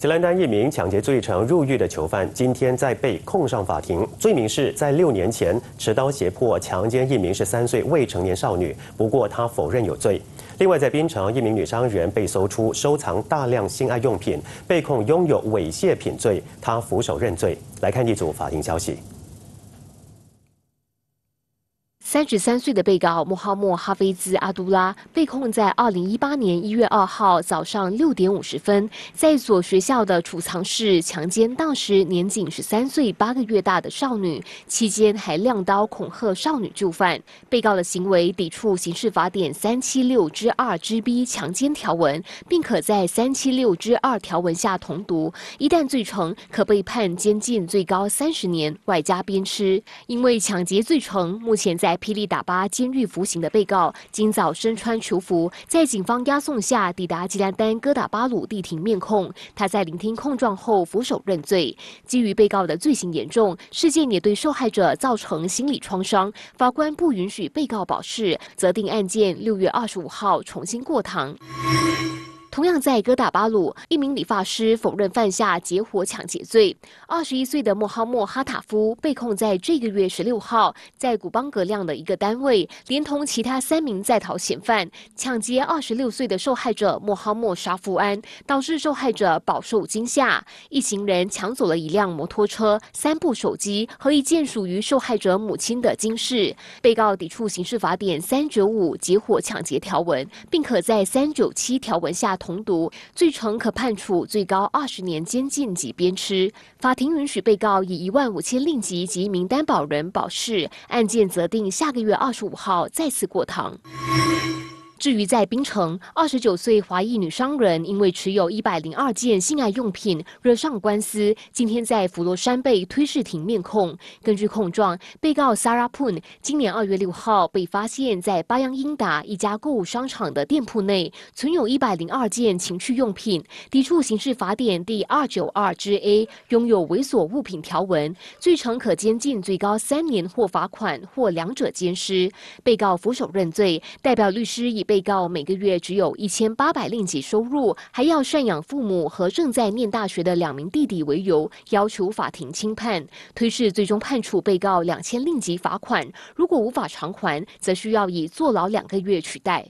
吉兰丹一名抢劫罪成入狱的囚犯，今天在被控上法庭，罪名是在六年前持刀胁迫强奸一名十三岁未成年少女。不过他否认有罪。另外，在槟城，一名女商人被搜出收藏大量性爱用品，被控拥有猥亵品罪，她俯首认罪。来看一组法庭消息。三十三岁的被告穆罕默哈菲兹阿杜拉被控在二零一八年一月二号早上六点五十分，在一所学校的储藏室强奸当时年仅十三岁八个月大的少女，期间还亮刀恐吓少女就范。被告的行为抵触刑事法典三七六之二之 B 强奸条文，并可在三七六之二条文下同读。一旦罪成，可被判监禁最高三十年，外加鞭笞。因为抢劫罪成，目前在。霹雳打巴监狱服刑的被告，今早身穿囚服，在警方押送下抵达吉兰丹哥打巴鲁地庭面控。他在聆听控状后，俯首认罪。基于被告的罪行严重，事件也对受害者造成心理创伤，法官不允许被告保释，责定案件六月二十五号重新过堂。同样在哥打巴鲁，一名理发师否认犯下结伙抢劫罪。二十一岁的莫哈莫哈塔夫被控在这个月十六号在古邦格亮的一个单位，连同其他三名在逃嫌犯，抢劫二十六岁的受害者莫哈莫沙富安，导致受害者饱受惊吓。一行人抢走了一辆摩托车、三部手机和一件属于受害者母亲的金饰。被告抵触刑事法典三九五结伙抢劫条文，并可在三九七条文下同。重读，最重可判处最高二十年监禁及鞭笞。法庭允许被告以一万五千令吉及一名担保人保释。案件择定下个月二十五号再次过堂。至于在槟城，二十九岁华裔女商人因为持有一百零二件性爱用品惹上官司，今天在佛罗山被推事庭面控。根据控状，被告 Sarah Poon 今年二月六号被发现在巴央英达一家购物商场的店铺内存有一百零二件情趣用品，抵触刑事法典第二九二之 A 拥有猥琐物品条文，最长可监禁最高三年或罚款或两者兼施。被告俯首认罪，代表律师以。被告每个月只有一千八百令吉收入，还要赡养父母和正在念大学的两名弟弟为由，要求法庭轻判。推示最终判处被告两千令吉罚款，如果无法偿还，则需要以坐牢两个月取代。